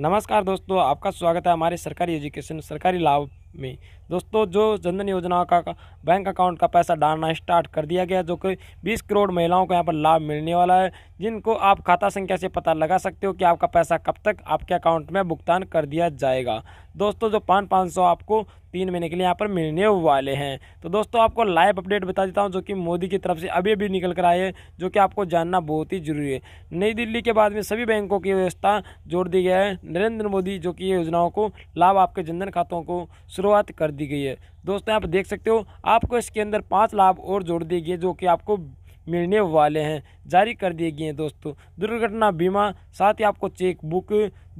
नमस्कार दोस्तों आपका स्वागत है हमारे सरकारी एजुकेशन सरकारी लाभ में दोस्तों जो जनधन योजना का, का बैंक अकाउंट का पैसा डालना स्टार्ट कर दिया गया जो कि 20 करोड़ महिलाओं को यहाँ पर लाभ मिलने वाला है जिनको आप खाता संख्या से पता लगा सकते हो कि आपका पैसा कब तक आपके अकाउंट में भुगतान कर दिया जाएगा दोस्तों जो पाँच पाँच सौ आपको तीन महीने के लिए यहाँ पर मिलने वाले हैं तो दोस्तों आपको लाइव अपडेट बता देता हूँ जो कि मोदी की तरफ से अभी अभी निकल कर आए हैं जो कि आपको जानना बहुत ही जरूरी है नई दिल्ली के बाद में सभी बैंकों की व्यवस्था जोड़ दी गई है नरेंद्र मोदी जो कि ये योजनाओं को लाभ आपके जनधन खातों को शुरुआत कर दी गई है दोस्तों आप देख सकते हो आपको इसके अंदर पाँच लाभ और जोड़ दिए गए जो कि आपको मिलने वाले हैं जारी कर दिए गए हैं दोस्तों दुर्घटना बीमा साथ ही आपको चेक बुक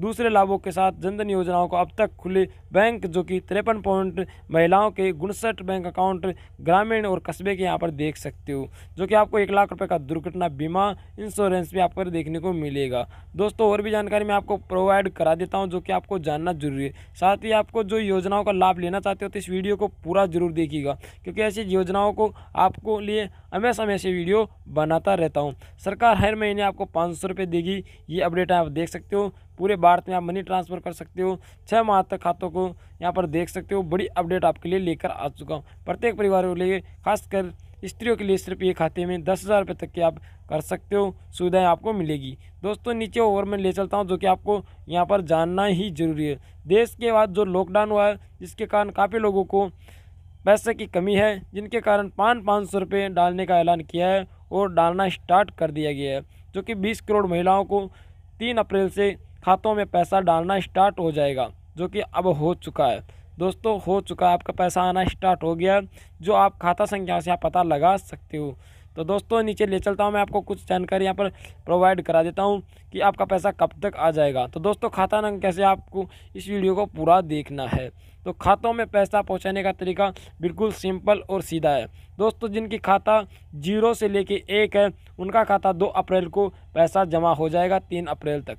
दूसरे लाभों के साथ जनधन योजनाओं को अब तक खुले बैंक जो कि तिरपन पॉइंट महिलाओं के गुणसठ बैंक अकाउंट ग्रामीण और कस्बे के यहाँ पर देख सकते हो जो कि आपको एक लाख रुपये का दुर्घटना बीमा इंश्योरेंस भी आपको देखने को मिलेगा दोस्तों और भी जानकारी मैं आपको प्रोवाइड करा देता हूँ जो कि आपको जानना जरूरी है साथ ही आपको जो योजनाओं का लाभ लेना चाहते हो तो इस वीडियो को पूरा जरूर देखिएगा क्योंकि ऐसी योजनाओं को आपको लिए हमेशा मैं ऐसे वीडियो बनाता रहता हूँ सरकार हर महीने आपको पाँच सौ देगी ये अपडेट आप देख सकते हो पूरे भारत में आप मनी ट्रांसफ़र कर सकते हो छः माह तक खातों को यहाँ पर देख सकते हो बड़ी अपडेट आपके लिए लेकर आ चुका हूँ प्रत्येक परिवार के लिए खासकर स्त्रियों के लिए सिर्फ ये खाते में दस हज़ार रुपये तक के आप कर सकते हो सुविधाएं आपको मिलेगी दोस्तों नीचे ओवर में ले चलता हूँ जो कि आपको यहाँ पर जानना ही जरूरी है देश के बाद जो लॉकडाउन हुआ है जिसके कारण काफ़ी लोगों को पैसे की कमी है जिनके कारण पाँच पाँच सौ रुपये डालने का ऐलान किया है और डालना स्टार्ट कर दिया गया है जो कि बीस करोड़ महिलाओं को तीन अप्रैल से खातों में पैसा डालना स्टार्ट हो जाएगा जो कि अब हो चुका है दोस्तों हो चुका है आपका पैसा आना स्टार्ट हो गया जो आप खाता संख्या से आप पता लगा सकते हो तो दोस्तों नीचे ले चलता हूँ मैं आपको कुछ जानकारी यहाँ पर प्रोवाइड करा देता हूँ कि आपका पैसा कब तक आ जाएगा तो दोस्तों खाता नंबर कैसे आपको इस वीडियो को पूरा देखना है तो खातों में पैसा पहुँचाने का तरीका बिल्कुल सिंपल और सीधा है दोस्तों जिनकी खाता जीरो से लेके एक है उनका खाता दो अप्रैल को पैसा जमा हो जाएगा तीन अप्रैल तक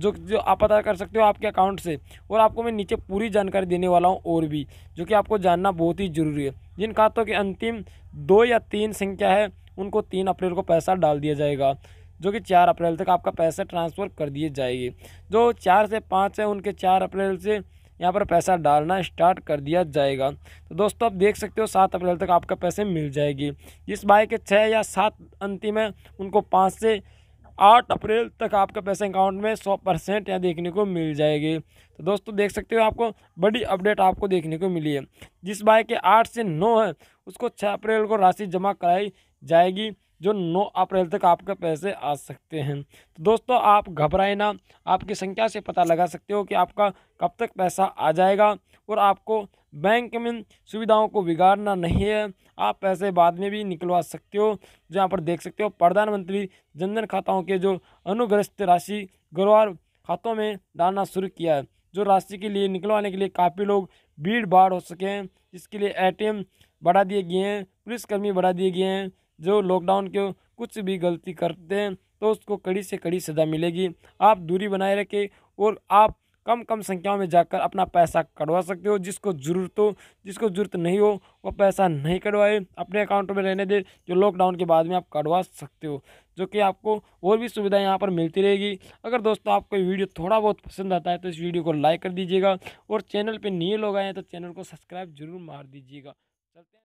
जो जो आप पता कर सकते हो आपके अकाउंट से और आपको मैं नीचे पूरी जानकारी देने वाला हूँ और भी जो कि आपको जानना बहुत ही ज़रूरी है जिन खातों की अंतिम दो या तीन संख्या है उनको तीन अप्रैल को पैसा डाल दिया जाएगा जो कि चार अप्रैल तक आपका पैसा ट्रांसफ़र कर दिए जाएंगे जो चार से पाँच है उनके चार अप्रैल से यहाँ पर पैसा डालना स्टार्ट कर दिया जाएगा तो दोस्तों आप देख सकते हो सात अप्रैल तक आपका पैसे मिल जाएगी जिस बाई के छः या सात अंतिम है उनको पाँच से आठ अप्रैल तक आपका पैसा अकाउंट में सौ परसेंट यहाँ देखने को मिल जाएगी तो दोस्तों देख सकते हो आपको बड़ी अपडेट आपको देखने को मिली है जिस बाइक के आठ से नौ है उसको छः अप्रैल को राशि जमा कराई जाएगी जो नौ अप्रैल तक आपके पैसे आ सकते हैं तो दोस्तों आप घबराए ना आपकी संख्या से पता लगा सकते हो कि आपका कब तक पैसा आ जाएगा और आपको बैंक में सुविधाओं को बिगाड़ना नहीं है आप पैसे बाद में भी निकलवा सकते हो जहाँ पर देख सकते हो प्रधानमंत्री जनधन खाताओं के जो अनुग्रस्त राशि गुरुवार खातों में डालना शुरू किया है जो राशि के लिए निकलवाने के लिए काफ़ी लोग भीड़ भाड़ हो सके हैं इसके लिए एटीएम बढ़ा दिए गए हैं पुलिसकर्मी बढ़ा दिए गए हैं जो लॉकडाउन के कुछ भी गलती करते हैं तो उसको कड़ी से कड़ी सज़ा मिलेगी आप दूरी बनाए रखें और आप कम कम संख्या में जाकर अपना पैसा कटवा सकते हो जिसको ज़रूरत हो जिसको ज़रूरत नहीं हो वो पैसा नहीं कटवाए अपने अकाउंट में रहने दे जो लॉकडाउन के बाद में आप कटवा सकते हो जो कि आपको और भी सुविधा यहाँ पर मिलती रहेगी अगर दोस्तों आपको वीडियो थोड़ा बहुत पसंद आता है तो इस वीडियो को लाइक कर दीजिएगा और चैनल पर नए लोग आए हैं तो चैनल को सब्सक्राइब जरूर मार दीजिएगा चलते हैं